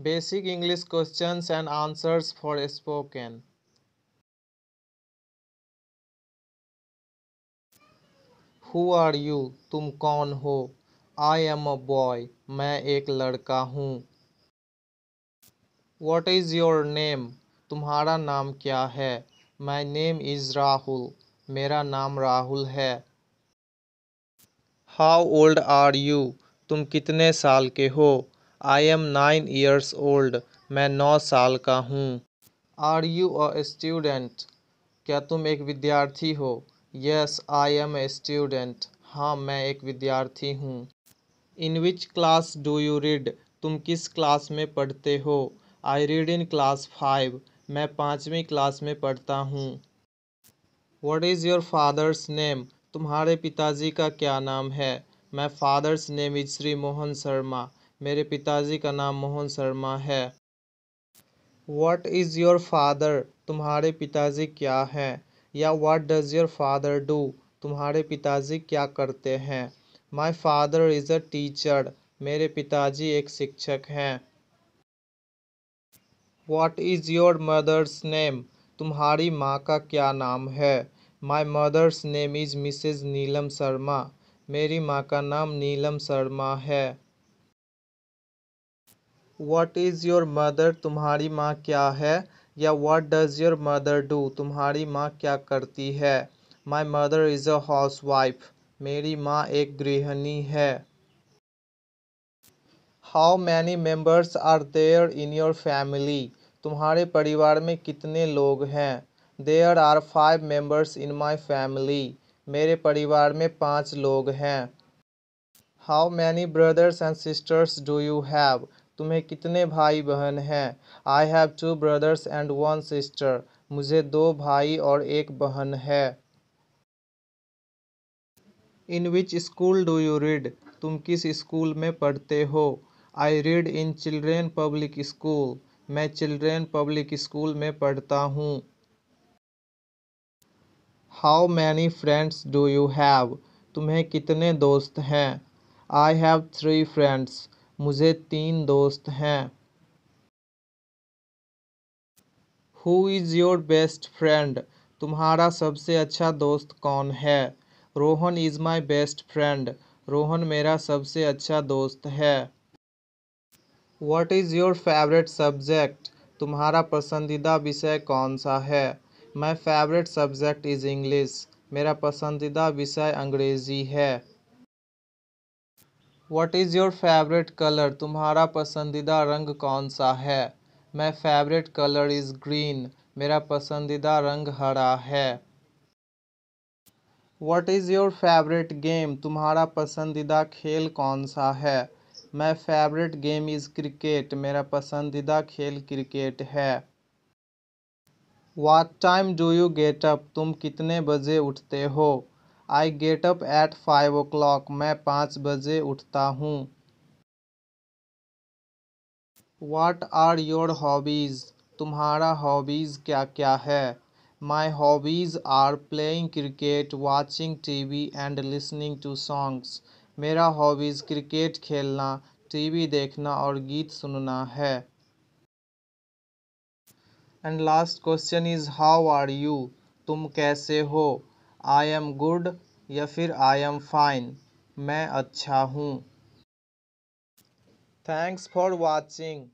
basic English questions and answers for spoken who are you तुम कौन हो I am a boy मैं एक लड़का हूँ वॉट इज़ योर नेम तुम्हारा नाम क्या है माई नेम इज़ राहुल मेरा नाम राहुल है हाउ ओल्ड आर यू तुम कितने साल के हो I am nine years old मैं नौ साल का हूँ आर यू अ स्टूडेंट क्या तुम एक विद्यार्थी हो yes I am a student हाँ मैं एक विद्यार्थी हूँ in which class do you read तुम किस क्लास में पढ़ते हो I read in class five मैं पाँचवीं क्लास में पढ़ता हूँ what is your father's name तुम्हारे पिताजी का क्या नाम है my father's name is Shri Mohan Sharma मेरे पिताजी का नाम मोहन शर्मा है वट इज़ योर फादर तुम्हारे पिताजी क्या हैं या what does your father do तुम्हारे पिताजी क्या करते हैं my father is a teacher मेरे पिताजी एक शिक्षक हैं what is your mother's name तुम्हारी माँ का क्या नाम है my mother's name is Mrs Neelam Sharma मेरी माँ का नाम नीलम शर्मा है वॉट इज़ योर मदर तुम्हारी माँ क्या है या what does your mother do तुम्हारी माँ क्या करती है my mother is a housewife मेरी माँ एक गृहिणी है how many members are there in your family तुम्हारे परिवार में कितने लोग हैं there are five members in my family मेरे परिवार में पाँच लोग हैं how many brothers and sisters do you have तुम्हें कितने भाई बहन हैं I have two brothers and one sister मुझे दो भाई और एक बहन है in which school do you read तुम किस स्कूल में पढ़ते हो I read in children public school मैं चिल्ड्रेन पब्लिक स्कूल में पढ़ता हूँ how many friends do you have तुम्हें कितने दोस्त हैं आई हैव थ्री फ्रेंड्स मुझे तीन दोस्त हैं who is your best friend तुम्हारा सबसे अच्छा दोस्त कौन है Rohan is my best friend Rohan मेरा सबसे अच्छा दोस्त है what is your favourite subject तुम्हारा पसंदीदा विषय कौन सा है my favourite subject is English मेरा पसंदीदा विषय अंग्रेज़ी है what is your favourite colour तुम्हारा पसंदीदा रंग कौन सा है my favourite colour is green मेरा पसंदीदा रंग हरा है what is your favourite game तुम्हारा पसंदीदा खेल कौन सा है my favourite game is cricket मेरा पसंदीदा खेल क्रिकेट है what time do you get up तुम कितने बजे उठते हो I get up at five o'clock मैं पाँच बजे उठता हूँ वाट आर योर हॉबीज़ तुम्हारा हॉबीज़ क्या क्या है my hobbies are playing cricket watching T V and listening to songs मेरा हॉबीज़ क्रिकेट खेलना टी वी देखना और गीत सुनना है and last question is how are you तुम कैसे हो आई एम गुड या फिर आई एम फाइन मैं अच्छा हूँ थैंक्स फॉर वॉचिंग